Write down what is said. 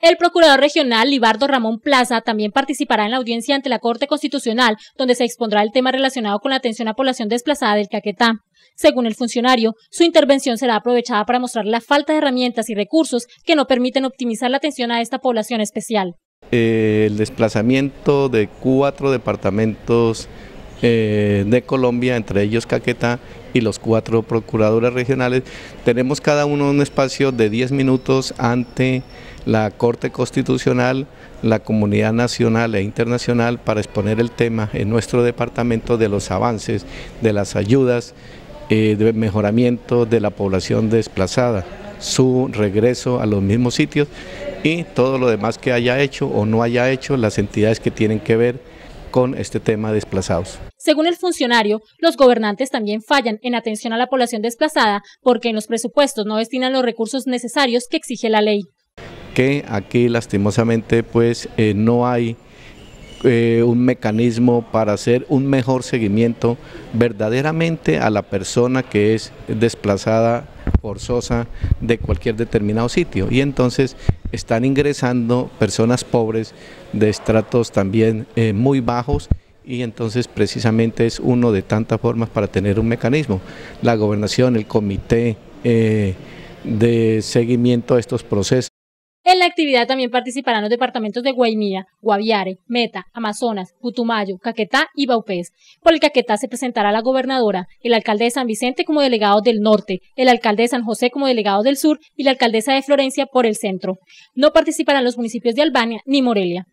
El procurador regional Libardo Ramón Plaza también participará en la audiencia ante la Corte Constitucional, donde se expondrá el tema relacionado con la atención a población desplazada del Caquetá. Según el funcionario, su intervención será aprovechada para mostrar la falta de herramientas y recursos que no permiten optimizar la atención a esta población especial. Eh, el desplazamiento de cuatro departamentos eh, de Colombia, entre ellos Caquetá y los cuatro procuradores regionales. Tenemos cada uno un espacio de 10 minutos ante la Corte Constitucional, la comunidad nacional e internacional para exponer el tema en nuestro departamento de los avances, de las ayudas, eh, de mejoramiento de la población desplazada, su regreso a los mismos sitios y todo lo demás que haya hecho o no haya hecho las entidades que tienen que ver con este tema de desplazados. Según el funcionario, los gobernantes también fallan en atención a la población desplazada porque en los presupuestos no destinan los recursos necesarios que exige la ley. Que aquí lastimosamente pues eh, no hay eh, un mecanismo para hacer un mejor seguimiento verdaderamente a la persona que es desplazada forzosa de cualquier determinado sitio y entonces están ingresando personas pobres de estratos también eh, muy bajos y entonces precisamente es uno de tantas formas para tener un mecanismo. La gobernación, el comité eh, de seguimiento a estos procesos. En la actividad también participarán los departamentos de Guaimía, Guaviare, Meta, Amazonas, Putumayo, Caquetá y Baupés. Por el Caquetá se presentará la gobernadora, el alcalde de San Vicente como delegado del norte, el alcalde de San José como delegado del sur y la alcaldesa de Florencia por el centro. No participarán los municipios de Albania ni Morelia.